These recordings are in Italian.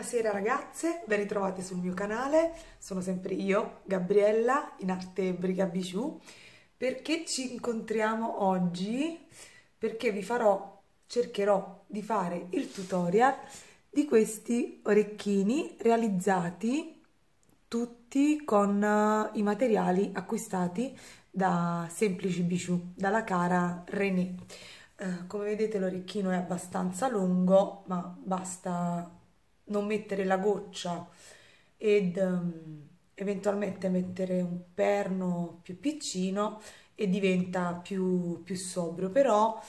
Buonasera ragazze, ben ritrovate sul mio canale, sono sempre io, Gabriella, in arte Briga Bijou. Perché ci incontriamo oggi? Perché vi farò, cercherò di fare il tutorial di questi orecchini realizzati tutti con eh, i materiali acquistati da Semplici Bijou, dalla cara René. Eh, come vedete l'orecchino è abbastanza lungo, ma basta non mettere la goccia ed um, eventualmente mettere un perno più piccino e diventa più, più sobrio, però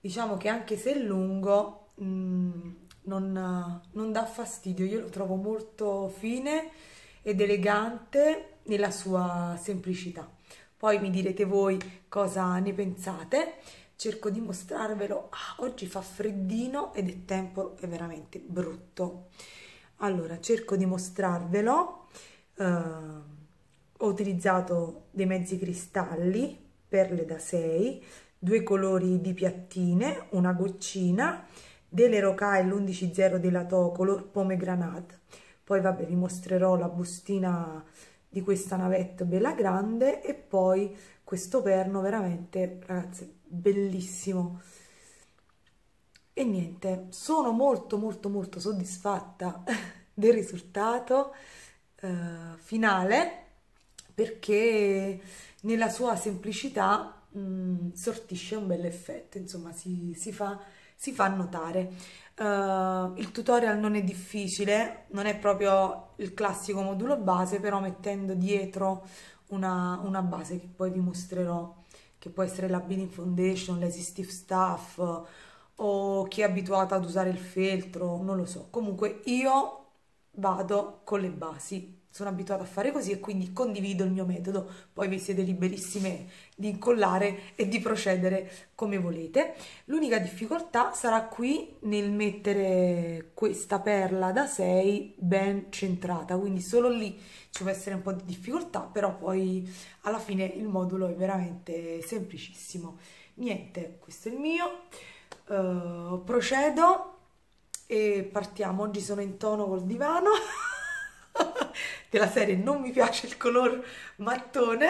diciamo che anche se è lungo mh, mm, non, non dà fastidio, io lo trovo molto fine ed elegante nella sua semplicità. Poi mi direte voi cosa ne pensate cerco di mostrarvelo. Ah, oggi fa freddino ed è tempo è veramente brutto. Allora, cerco di mostrarvelo. Uh, ho utilizzato dei mezzi cristalli, perle da 6, due colori di piattine, una goccina, delle rocaille 11.0 della Tocolor, pomegranate. Poi vabbè vi mostrerò la bustina di questa navetta bella grande e poi questo perno veramente ragazzi bellissimo e niente sono molto molto molto soddisfatta del risultato eh, finale perché nella sua semplicità mh, mm, sortisce un bel effetto insomma si, si, fa, si fa notare Uh, il tutorial non è difficile, non è proprio il classico modulo base, però mettendo dietro una, una base che poi vi mostrerò che può essere la Beating Foundation, l'Esistive Stuff o chi è abituata ad usare il feltro, non lo so. Comunque io vado con le basi sono abituata a fare così e quindi condivido il mio metodo, poi vi siete liberissime di incollare e di procedere come volete. L'unica difficoltà sarà qui nel mettere questa perla da 6 ben centrata, quindi solo lì ci può essere un po' di difficoltà, però poi alla fine il modulo è veramente semplicissimo. Niente, questo è il mio, uh, procedo e partiamo, oggi sono in tono col divano. della serie non mi piace il color mattone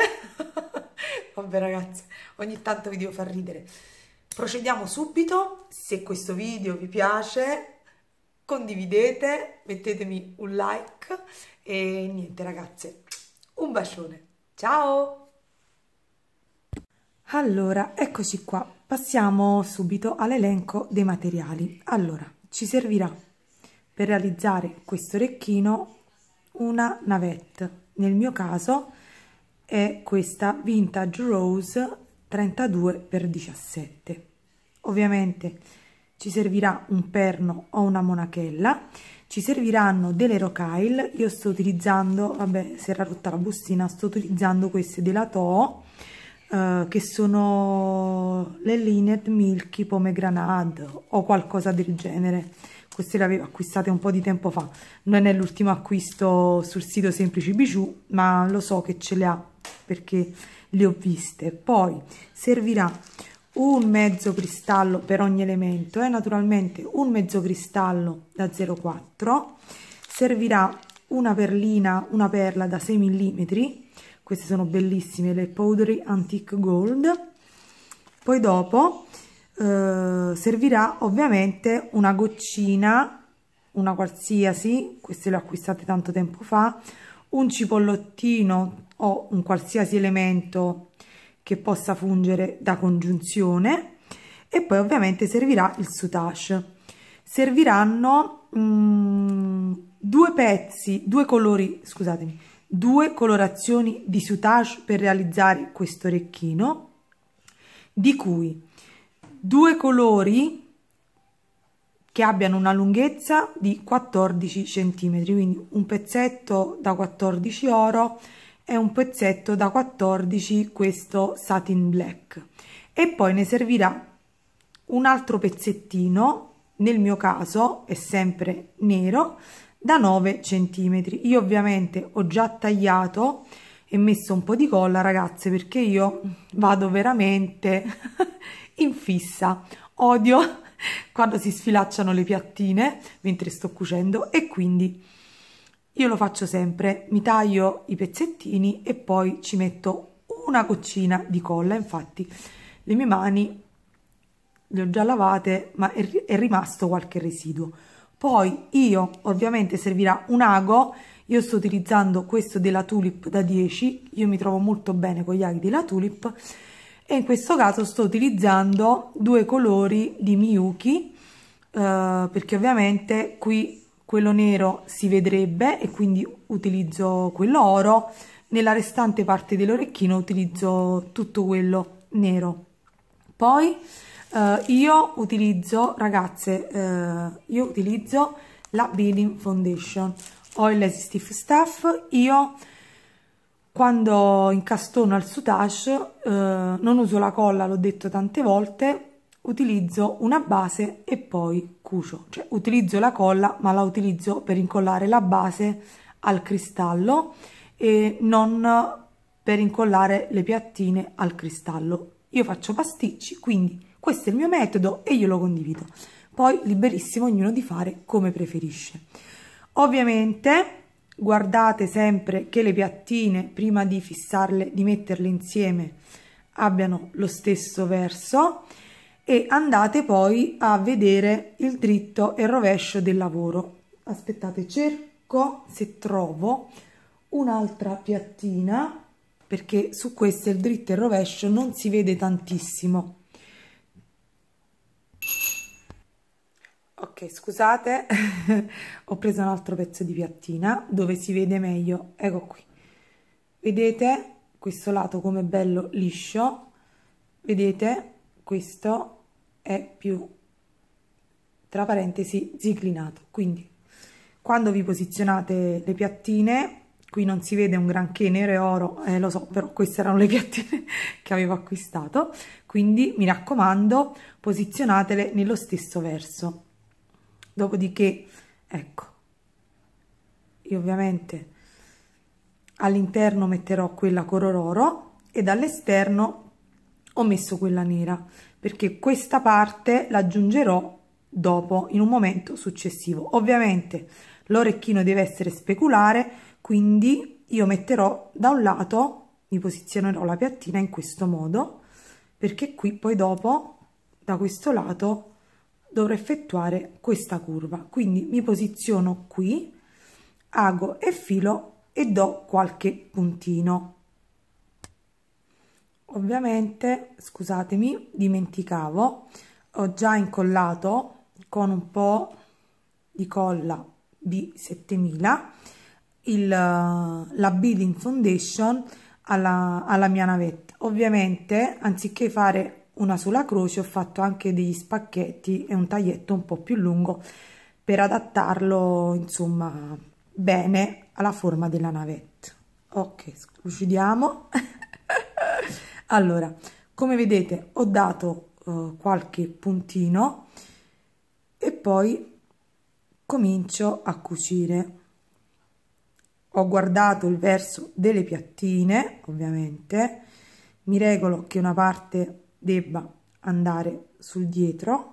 vabbè ragazzi ogni tanto vi devo far ridere procediamo subito se questo video vi piace condividete mettetemi un like e niente ragazze un bacione ciao allora eccoci qua passiamo subito all'elenco dei materiali allora ci servirà per realizzare questo orecchino una navette nel mio caso è questa vintage rose 32 x 17 ovviamente ci servirà un perno o una monachella ci serviranno delle rocaille io sto utilizzando vabbè si era rotta la bustina sto utilizzando queste della Toho eh, che sono le Lined Milky Pomegranate o qualcosa del genere queste le avevo acquistate un po' di tempo fa, non è l'ultimo acquisto sul sito Semplici Bijou, ma lo so che ce le ha perché le ho viste. Poi servirà un mezzo cristallo per ogni elemento e eh, naturalmente un mezzo cristallo da 0,4, servirà una perlina, una perla da 6 mm, queste sono bellissime, le Powdery Antique Gold, poi dopo eh, servirà ovviamente una goccina una qualsiasi queste le ho acquistate tanto tempo fa un cipollottino o un qualsiasi elemento che possa fungere da congiunzione e poi ovviamente servirà il soutache serviranno mm, due pezzi due colori scusatemi due colorazioni di soutache per realizzare questo orecchino di cui due colori che abbiano una lunghezza di 14 cm, quindi un pezzetto da 14 oro e un pezzetto da 14 questo satin black e poi ne servirà un altro pezzettino, nel mio caso è sempre nero, da 9 cm. Io ovviamente ho già tagliato e messo un po' di colla, ragazze, perché io vado veramente in fissa. Odio quando si sfilacciano le piattine mentre sto cucendo e quindi io lo faccio sempre, mi taglio i pezzettini e poi ci metto una goccina di colla, infatti le mie mani le ho già lavate ma è, è rimasto qualche residuo. Poi io ovviamente servirà un ago, io sto utilizzando questo della Tulip da 10, io mi trovo molto bene con gli aghi della Tulip e in questo caso sto utilizzando due colori di Miyuki eh, perché ovviamente qui quello nero si vedrebbe e quindi utilizzo quello oro nella restante parte dell'orecchino utilizzo tutto quello nero poi eh, io utilizzo ragazze eh, io utilizzo la Beading Foundation ho il Stiff Stuff io quando incastono al soutache eh, non uso la colla, l'ho detto tante volte, utilizzo una base e poi cucio, cioè utilizzo la colla ma la utilizzo per incollare la base al cristallo e non per incollare le piattine al cristallo. Io faccio pasticci, quindi questo è il mio metodo e io lo condivido. Poi liberissimo ognuno di fare come preferisce. Ovviamente Guardate sempre che le piattine, prima di fissarle, di metterle insieme, abbiano lo stesso verso e andate poi a vedere il dritto e il rovescio del lavoro. Aspettate, cerco se trovo un'altra piattina perché su queste il dritto e il rovescio non si vede tantissimo. ok scusate ho preso un altro pezzo di piattina dove si vede meglio ecco qui vedete questo lato come bello liscio vedete questo è più tra parentesi ziglinato quindi quando vi posizionate le piattine qui non si vede un granché nero e oro eh, lo so però queste erano le piattine che avevo acquistato quindi mi raccomando posizionatele nello stesso verso Dopodiché, ecco, io ovviamente all'interno metterò quella color oro e dall'esterno ho messo quella nera perché questa parte l'aggiungerò dopo in un momento successivo ovviamente l'orecchino deve essere speculare quindi io metterò da un lato mi posizionerò la piattina in questo modo perché qui poi dopo da questo lato dovrò effettuare questa curva quindi mi posiziono qui ago e filo e do qualche puntino ovviamente scusatemi dimenticavo ho già incollato con un po di colla di 7000 il, la building foundation alla, alla mia navetta ovviamente anziché fare una sola croce ho fatto anche degli spacchetti e un taglietto un po' più lungo per adattarlo insomma bene alla forma della navetta ok lucidiamo allora come vedete ho dato uh, qualche puntino e poi comincio a cucire ho guardato il verso delle piattine ovviamente mi regolo che una parte debba andare sul dietro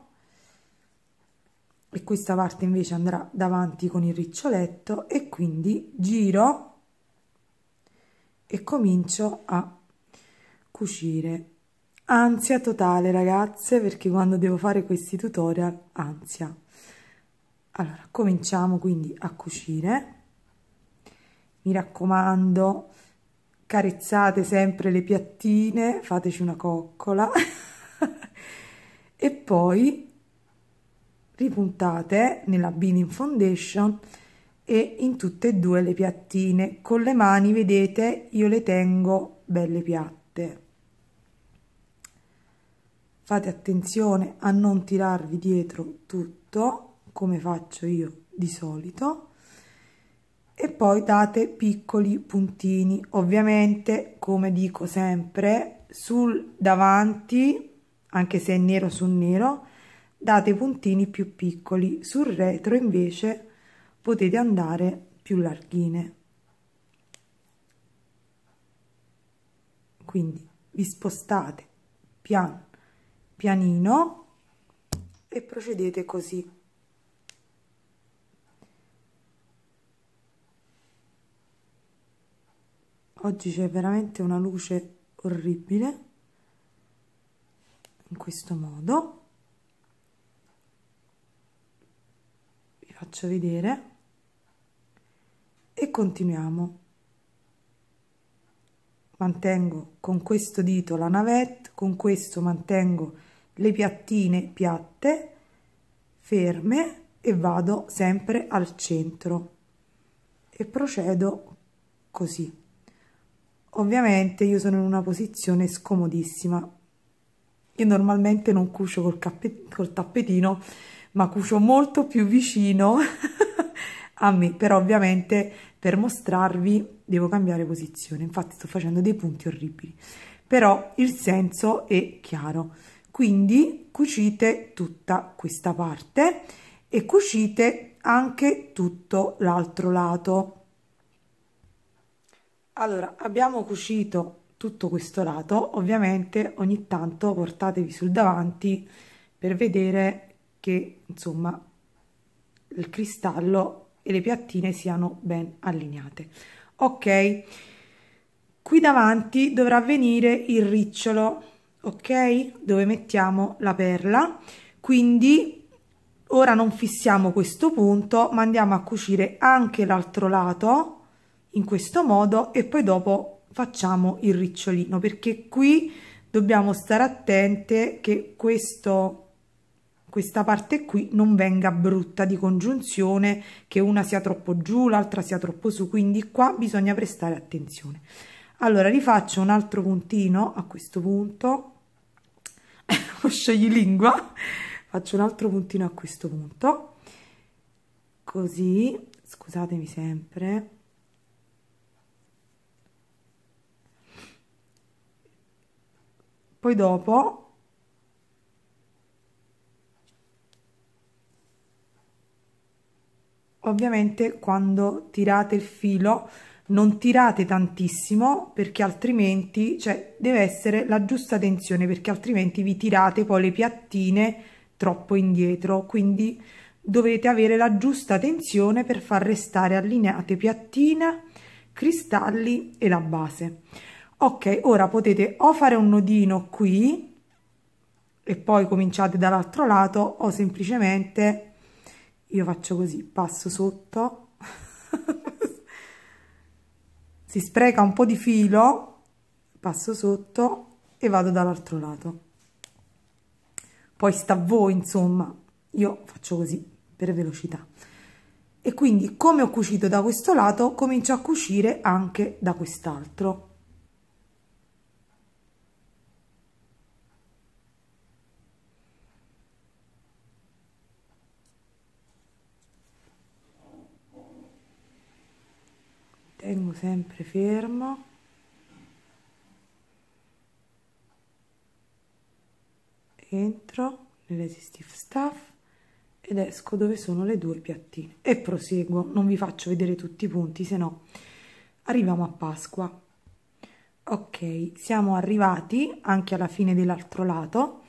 e questa parte invece andrà davanti con il riccioletto e quindi giro e comincio a cucire ansia totale ragazze perché quando devo fare questi tutorial ansia allora cominciamo quindi a cucire mi raccomando carezzate sempre le piattine, fateci una coccola e poi ripuntate nella Beaning Foundation e in tutte e due le piattine. Con le mani, vedete, io le tengo belle piatte. Fate attenzione a non tirarvi dietro tutto, come faccio io di solito e poi date piccoli puntini ovviamente come dico sempre sul davanti anche se è nero su nero date puntini più piccoli sul retro invece potete andare più larghine quindi vi spostate pian pianino e procedete così oggi c'è veramente una luce orribile in questo modo vi faccio vedere e continuiamo mantengo con questo dito la navetta con questo mantengo le piattine piatte ferme e vado sempre al centro e procedo così Ovviamente io sono in una posizione scomodissima. Io normalmente non cucio col, col tappetino, ma cucio molto più vicino a me. Però ovviamente per mostrarvi devo cambiare posizione. Infatti sto facendo dei punti orribili. Però il senso è chiaro. Quindi cucite tutta questa parte e cucite anche tutto l'altro lato allora, abbiamo cucito tutto questo lato, ovviamente ogni tanto portatevi sul davanti per vedere che, insomma, il cristallo e le piattine siano ben allineate. Ok, qui davanti dovrà venire il ricciolo, ok? Dove mettiamo la perla, quindi ora non fissiamo questo punto ma andiamo a cucire anche l'altro lato in questo modo e poi dopo facciamo il ricciolino perché qui dobbiamo stare attente che questo questa parte qui non venga brutta di congiunzione che una sia troppo giù l'altra sia troppo su quindi qua bisogna prestare attenzione allora rifaccio un altro puntino a questo punto lo lingua faccio un altro puntino a questo punto così scusatemi sempre poi dopo ovviamente quando tirate il filo non tirate tantissimo perché altrimenti cioè deve essere la giusta tensione perché altrimenti vi tirate poi le piattine troppo indietro quindi dovete avere la giusta tensione per far restare allineate piattina cristalli e la base ok ora potete o fare un nodino qui e poi cominciate dall'altro lato o semplicemente io faccio così passo sotto si spreca un po di filo passo sotto e vado dall'altro lato poi sta a voi insomma io faccio così per velocità e quindi come ho cucito da questo lato comincio a cucire anche da quest'altro tengo sempre fermo entro nell'esistive staff ed esco dove sono le due piattine e proseguo non vi faccio vedere tutti i punti se no arriviamo a Pasqua ok siamo arrivati anche alla fine dell'altro lato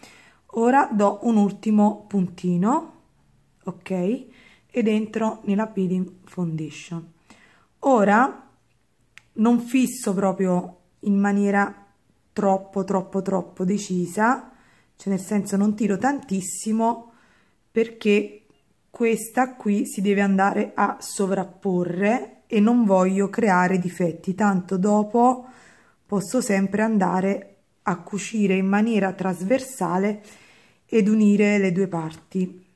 ora do un ultimo puntino ok ed entro nella peeling foundation ora non fisso proprio in maniera troppo troppo troppo decisa cioè nel senso non tiro tantissimo perché questa qui si deve andare a sovrapporre e non voglio creare difetti tanto dopo posso sempre andare a cucire in maniera trasversale ed unire le due parti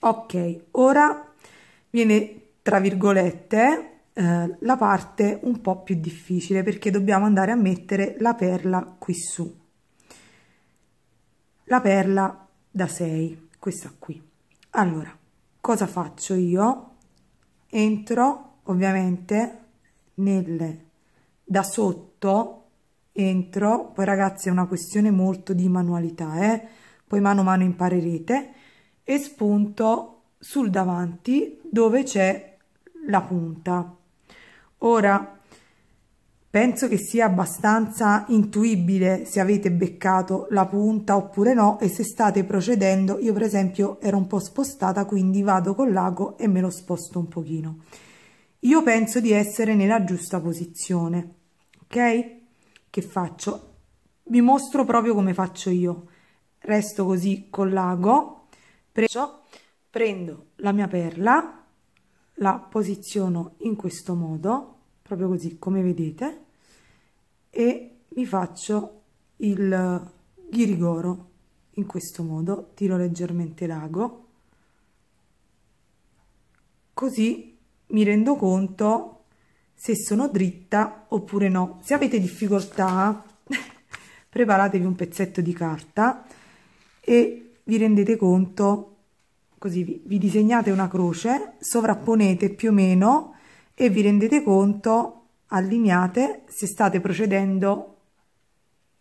ok ora viene tra virgolette eh, la parte un po' più difficile perché dobbiamo andare a mettere la perla qui su. La perla da 6, questa qui. Allora, cosa faccio io? Entro ovviamente nel da sotto entro, poi ragazzi è una questione molto di manualità, eh? poi mano a mano imparerete, e spunto sul davanti dove c'è la punta. Ora, penso che sia abbastanza intuibile se avete beccato la punta oppure no e se state procedendo, io per esempio ero un po' spostata quindi vado con l'ago e me lo sposto un pochino. Io penso di essere nella giusta posizione, ok? Che faccio? Vi mostro proprio come faccio io. Resto così con l'ago, prendo la mia perla, la posiziono in questo modo proprio così come vedete e mi faccio il ghirigoro in questo modo tiro leggermente l'ago così mi rendo conto se sono dritta oppure no se avete difficoltà preparatevi un pezzetto di carta e vi rendete conto così vi, vi disegnate una croce, sovrapponete più o meno e vi rendete conto, allineate, se state procedendo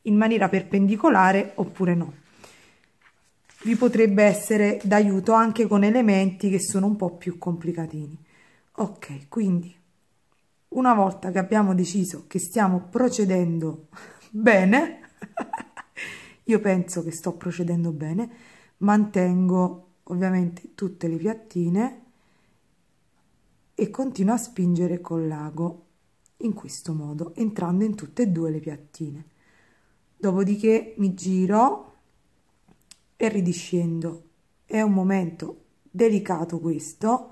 in maniera perpendicolare oppure no. Vi potrebbe essere d'aiuto anche con elementi che sono un po' più complicatini. Ok, quindi una volta che abbiamo deciso che stiamo procedendo bene, io penso che sto procedendo bene, mantengo ovviamente tutte le piattine e continuo a spingere con lago in questo modo entrando in tutte e due le piattine dopodiché mi giro e ridiscendo è un momento delicato questo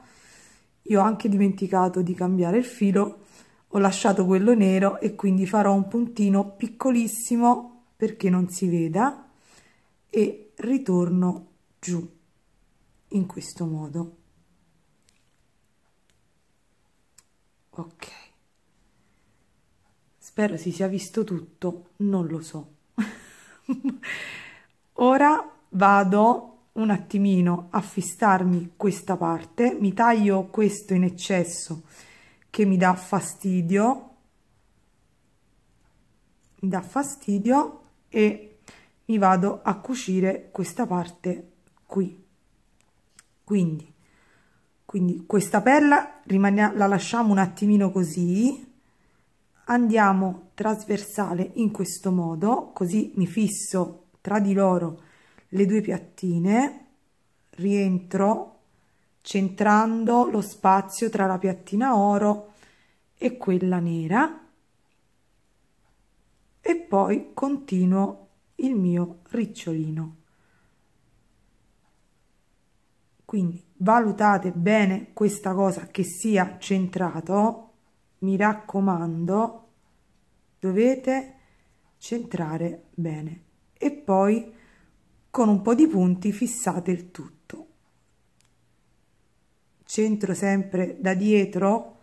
io ho anche dimenticato di cambiare il filo ho lasciato quello nero e quindi farò un puntino piccolissimo perché non si veda e ritorno giù in questo modo ok spero si sia visto tutto non lo so ora vado un attimino a fissarmi questa parte mi taglio questo in eccesso che mi dà fastidio mi dà fastidio e mi vado a cucire questa parte qui quindi, quindi questa perla la lasciamo un attimino così, andiamo trasversale in questo modo, così mi fisso tra di loro le due piattine, rientro centrando lo spazio tra la piattina oro e quella nera e poi continuo il mio ricciolino. Quindi valutate bene questa cosa che sia centrato, mi raccomando, dovete centrare bene e poi con un po' di punti fissate il tutto. Centro sempre da dietro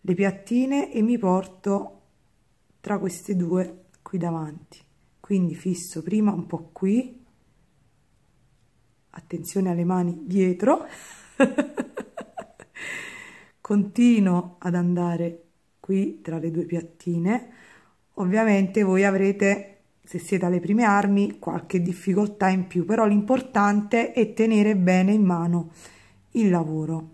le piattine e mi porto tra queste due qui davanti. Quindi fisso prima un po' qui attenzione alle mani dietro, continuo ad andare qui tra le due piattine, ovviamente voi avrete se siete alle prime armi qualche difficoltà in più però l'importante è tenere bene in mano il lavoro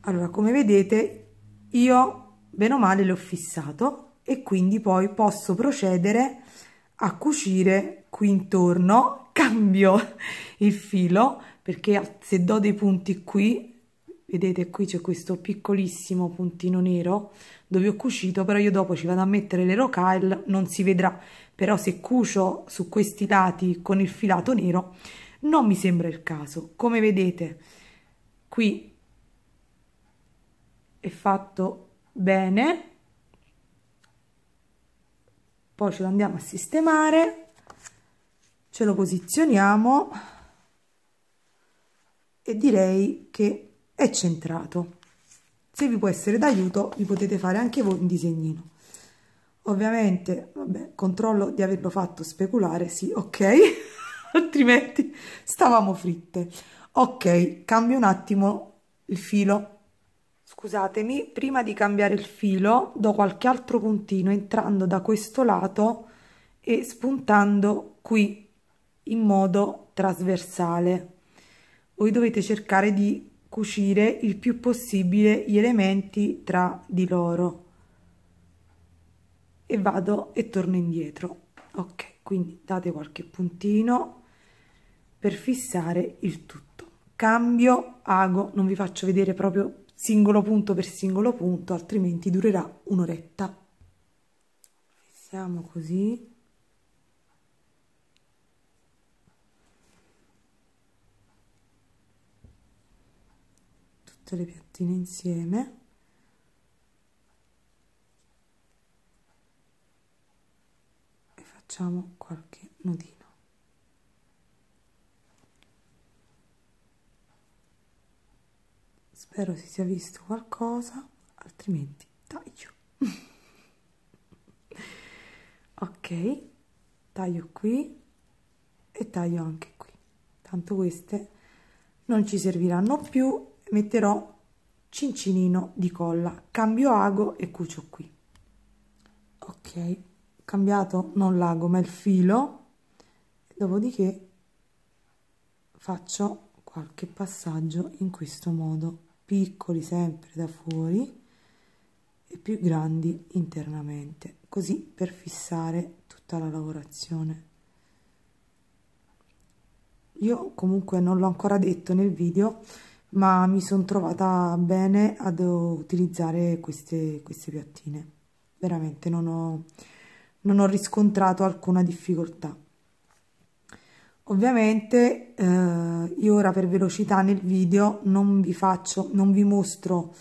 allora come vedete io bene o male l'ho fissato e quindi poi posso procedere a cucire qui intorno cambio il filo perché se do dei punti qui vedete qui c'è questo piccolissimo puntino nero dove ho cucito però io dopo ci vado a mettere le rocaille non si vedrà però se cucio su questi lati con il filato nero non mi sembra il caso come vedete qui è fatto bene poi ce lo andiamo a sistemare ce lo posizioniamo e direi che è centrato se vi può essere d'aiuto vi potete fare anche voi un disegnino ovviamente vabbè, controllo di averlo fatto speculare sì ok altrimenti stavamo fritte ok cambio un attimo il filo scusatemi prima di cambiare il filo do qualche altro puntino entrando da questo lato e spuntando qui in modo trasversale. Voi dovete cercare di cucire il più possibile gli elementi tra di loro e vado e torno indietro ok quindi date qualche puntino per fissare il tutto cambio ago non vi faccio vedere proprio singolo punto per singolo punto altrimenti durerà un'oretta fissiamo così tutte le piattine insieme e facciamo qualche nodino spero si sia visto qualcosa altrimenti taglio ok taglio qui e taglio anche qui tanto queste non ci serviranno più metterò cincinino di colla cambio ago e cucio qui ok cambiato non l'ago ma il filo dopodiché faccio qualche passaggio in questo modo piccoli sempre da fuori e più grandi internamente così per fissare tutta la lavorazione io comunque non l'ho ancora detto nel video ma mi sono trovata bene ad utilizzare queste, queste piattine veramente non ho, non ho riscontrato alcuna difficoltà ovviamente eh, io ora per velocità nel video non vi faccio non vi mostro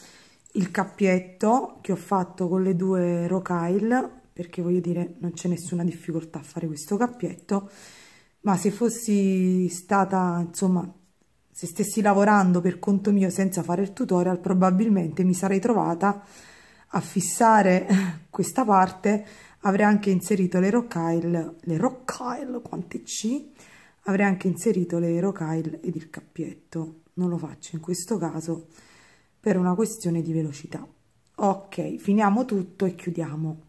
il cappietto che ho fatto con le due rocaille perché voglio dire non c'è nessuna difficoltà a fare questo cappietto ma se fossi stata insomma se stessi lavorando per conto mio senza fare il tutorial probabilmente mi sarei trovata a fissare questa parte avrei anche inserito le rockile le rockile quante c avrei anche inserito le rockile ed il cappietto non lo faccio in questo caso per una questione di velocità ok finiamo tutto e chiudiamo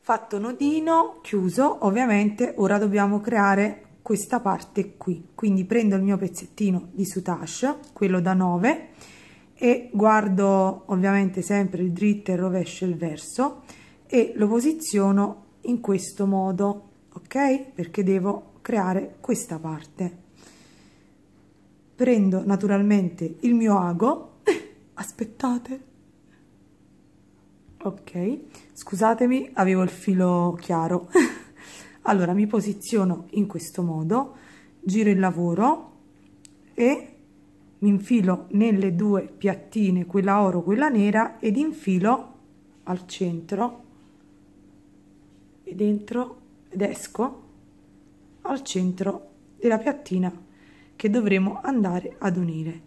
fatto nodino chiuso ovviamente ora dobbiamo creare questa parte qui quindi prendo il mio pezzettino di soutache quello da 9 e guardo ovviamente sempre il dritto e il rovescio e il verso e lo posiziono in questo modo ok perché devo creare questa parte prendo naturalmente il mio ago aspettate ok scusatemi avevo il filo chiaro allora mi posiziono in questo modo giro il lavoro e mi infilo nelle due piattine quella oro quella nera ed infilo al centro e dentro ed esco al centro della piattina che dovremo andare ad unire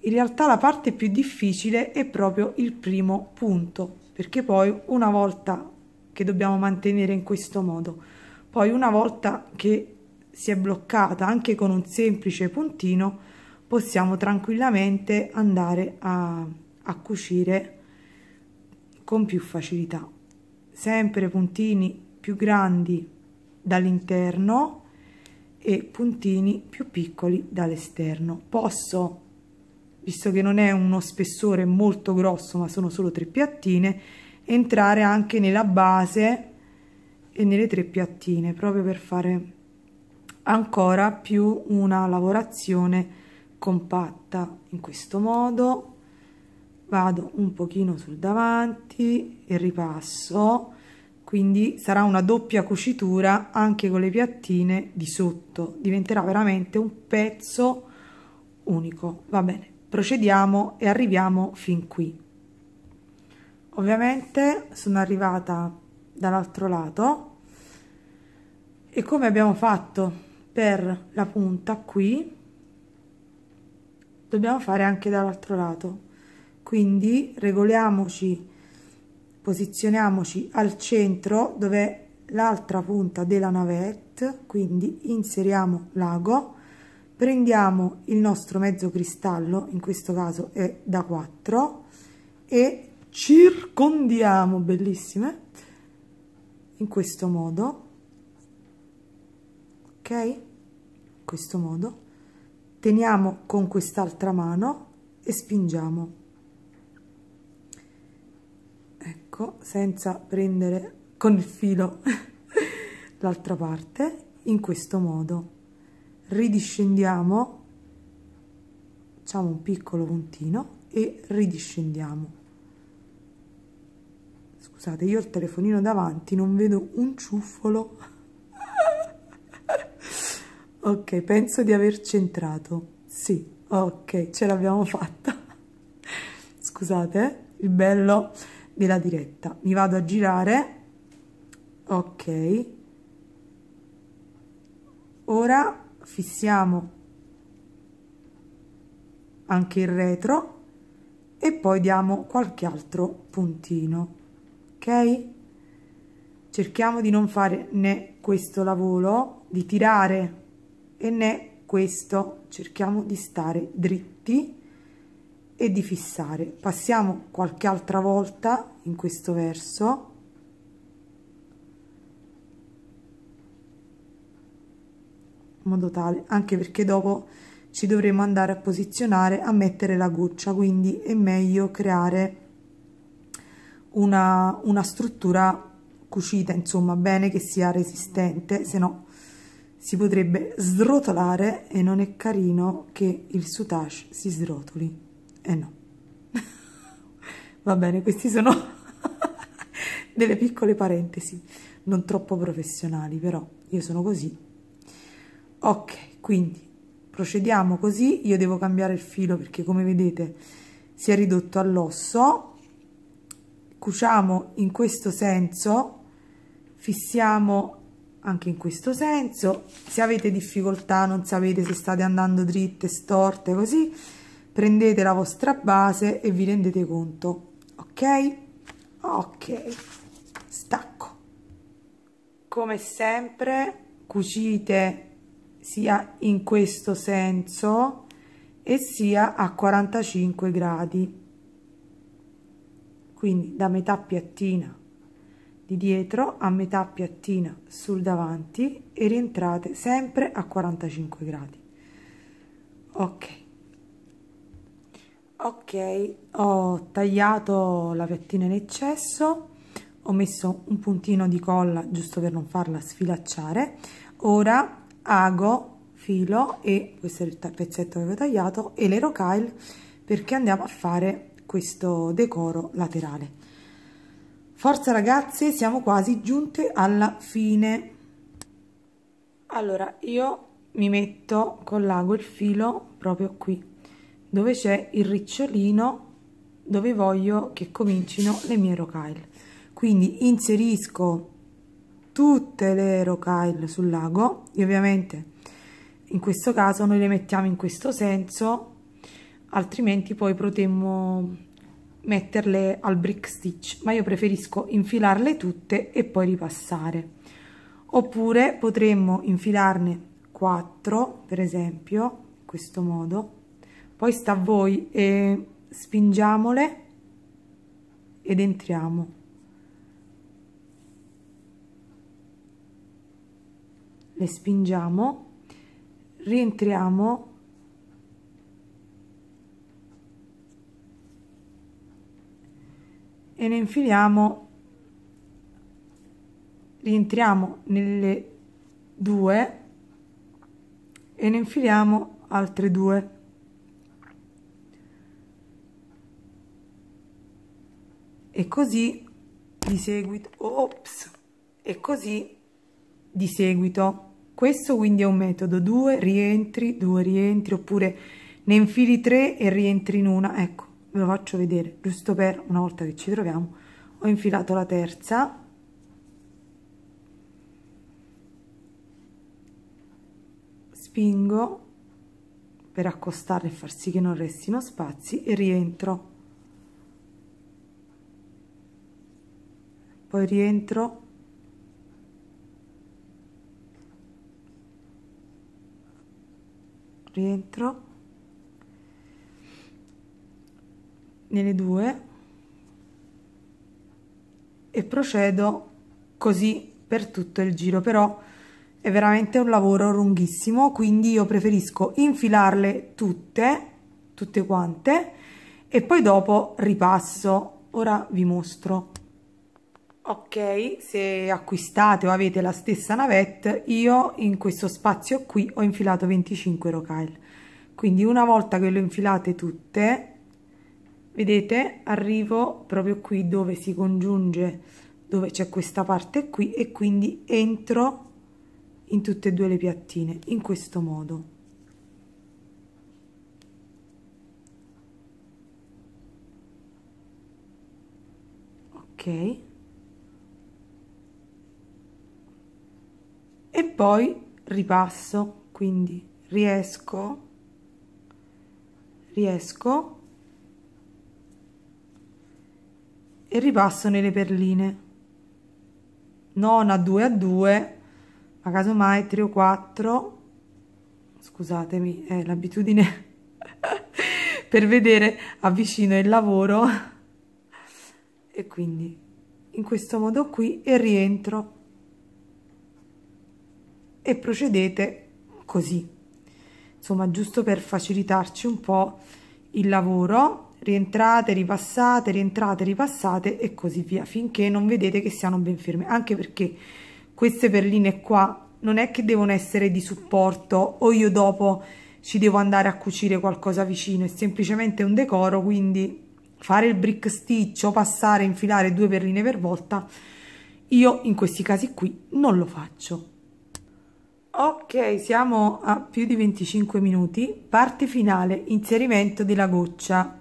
in realtà la parte più difficile è proprio il primo punto perché poi una volta che dobbiamo mantenere in questo modo poi una volta che si è bloccata anche con un semplice puntino possiamo tranquillamente andare a, a cucire con più facilità. Sempre puntini più grandi dall'interno e puntini più piccoli dall'esterno. Posso, visto che non è uno spessore molto grosso ma sono solo tre piattine, entrare anche nella base e nelle tre piattine proprio per fare ancora più una lavorazione compatta in questo modo vado un pochino sul davanti e ripasso quindi sarà una doppia cucitura anche con le piattine di sotto diventerà veramente un pezzo unico va bene procediamo e arriviamo fin qui ovviamente sono arrivata dall'altro lato e come abbiamo fatto per la punta qui dobbiamo fare anche dall'altro lato quindi regoliamoci posizioniamoci al centro dove l'altra punta della navette quindi inseriamo l'ago prendiamo il nostro mezzo cristallo in questo caso è da 4 e circondiamo bellissime in questo modo ok in questo modo teniamo con quest'altra mano e spingiamo ecco senza prendere con il filo l'altra parte in questo modo ridiscendiamo facciamo un piccolo puntino e ridiscendiamo Scusate, io ho il telefonino davanti, non vedo un ciuffolo. ok, penso di aver centrato. Sì, ok, ce l'abbiamo fatta. Scusate, eh, il bello della diretta. Mi vado a girare. Ok. Ora fissiamo anche il retro e poi diamo qualche altro puntino ok cerchiamo di non fare né questo lavoro di tirare e né questo cerchiamo di stare dritti e di fissare passiamo qualche altra volta in questo verso in modo tale anche perché dopo ci dovremo andare a posizionare a mettere la goccia quindi è meglio creare una, una struttura cucita, insomma, bene che sia resistente, se no si potrebbe srotolare e non è carino che il soutache si srotoli. E eh no. Va bene, questi sono delle piccole parentesi, non troppo professionali, però io sono così. Ok, quindi procediamo così, io devo cambiare il filo perché come vedete si è ridotto all'osso, cuciamo in questo senso fissiamo anche in questo senso se avete difficoltà non sapete se state andando dritte storte così prendete la vostra base e vi rendete conto ok ok stacco come sempre cucite sia in questo senso e sia a 45 gradi quindi da metà piattina di dietro a metà piattina sul davanti e rientrate sempre a 45 gradi ok ok ho tagliato la piattina in eccesso ho messo un puntino di colla giusto per non farla sfilacciare ora ago filo e questo è il pezzetto che ho tagliato e le rocaille perché andiamo a fare questo decoro laterale forza ragazze siamo quasi giunte alla fine allora io mi metto con l'ago il filo proprio qui dove c'è il ricciolino dove voglio che comincino le mie rocaille quindi inserisco tutte le rocaille sul lago e ovviamente in questo caso noi le mettiamo in questo senso altrimenti poi potremmo metterle al brick stitch ma io preferisco infilarle tutte e poi ripassare oppure potremmo infilarne 4 per esempio in questo modo poi sta a voi e spingiamole ed entriamo le spingiamo rientriamo e ne infiliamo rientriamo nelle due e ne infiliamo altre due e così di seguito ops e così di seguito questo quindi è un metodo 2 rientri 2 rientri oppure ne infili 3 e rientri in una ecco ve lo faccio vedere giusto per una volta che ci troviamo ho infilato la terza spingo per accostare e far sì che non restino spazi e rientro poi rientro rientro nelle due e procedo così per tutto il giro però è veramente un lavoro lunghissimo quindi io preferisco infilarle tutte tutte quante e poi dopo ripasso ora vi mostro ok se acquistate o avete la stessa navette io in questo spazio qui ho infilato 25 rocaille quindi una volta che le infilate tutte vedete arrivo proprio qui dove si congiunge dove c'è questa parte qui e quindi entro in tutte e due le piattine in questo modo ok e poi ripasso quindi riesco riesco e ripassano le perline non a 2 a 2 ma casomai 3 o 4 scusatemi è l'abitudine per vedere avvicino il lavoro e quindi in questo modo qui e rientro e procedete così insomma giusto per facilitarci un po' il lavoro rientrate, ripassate, rientrate, ripassate e così via, finché non vedete che siano ben ferme, anche perché queste perline qua non è che devono essere di supporto o io dopo ci devo andare a cucire qualcosa vicino, è semplicemente un decoro, quindi fare il brick stitch o passare infilare due perline per volta, io in questi casi qui non lo faccio. Ok, siamo a più di 25 minuti, parte finale, inserimento della goccia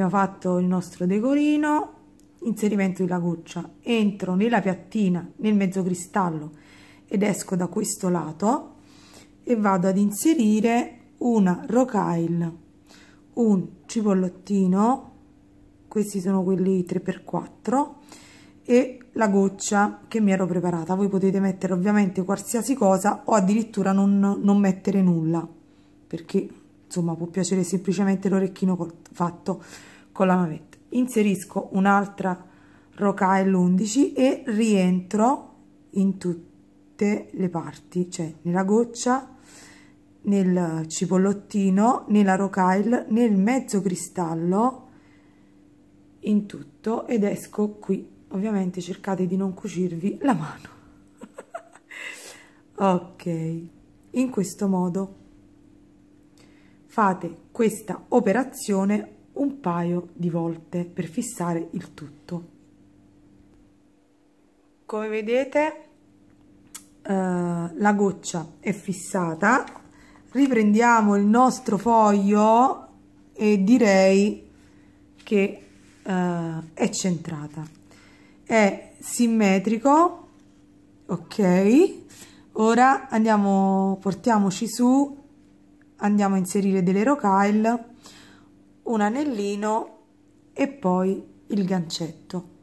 abbiamo fatto il nostro decorino inserimento della goccia entro nella piattina nel mezzo cristallo ed esco da questo lato e vado ad inserire una rocaille un cipollottino questi sono quelli 3x4 e la goccia che mi ero preparata voi potete mettere ovviamente qualsiasi cosa o addirittura non, non mettere nulla perché insomma può piacere semplicemente l'orecchino fatto con la mametta inserisco un'altra rocaille 11 e rientro in tutte le parti cioè nella goccia nel cipollottino nella rocaille nel mezzo cristallo in tutto ed esco qui ovviamente cercate di non cucirvi la mano ok in questo modo fate questa operazione un paio di volte per fissare il tutto come vedete eh, la goccia è fissata riprendiamo il nostro foglio e direi che eh, è centrata è simmetrico ok ora andiamo portiamoci su andiamo a inserire delle rocaille un anellino e poi il gancetto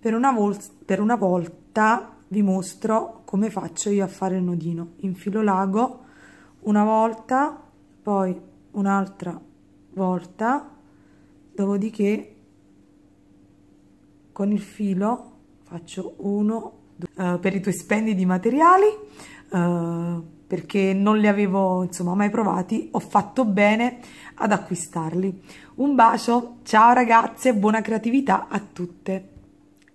per una, per una volta vi mostro come faccio io a fare il nodino infilo l'ago una volta poi un'altra volta dopodiché con il filo faccio uno due, uh, per i tuoi spendi di materiali uh, perché non li avevo insomma mai provati, ho fatto bene ad acquistarli. Un bacio, ciao ragazze, buona creatività a tutte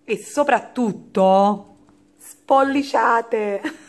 e soprattutto spolliciate!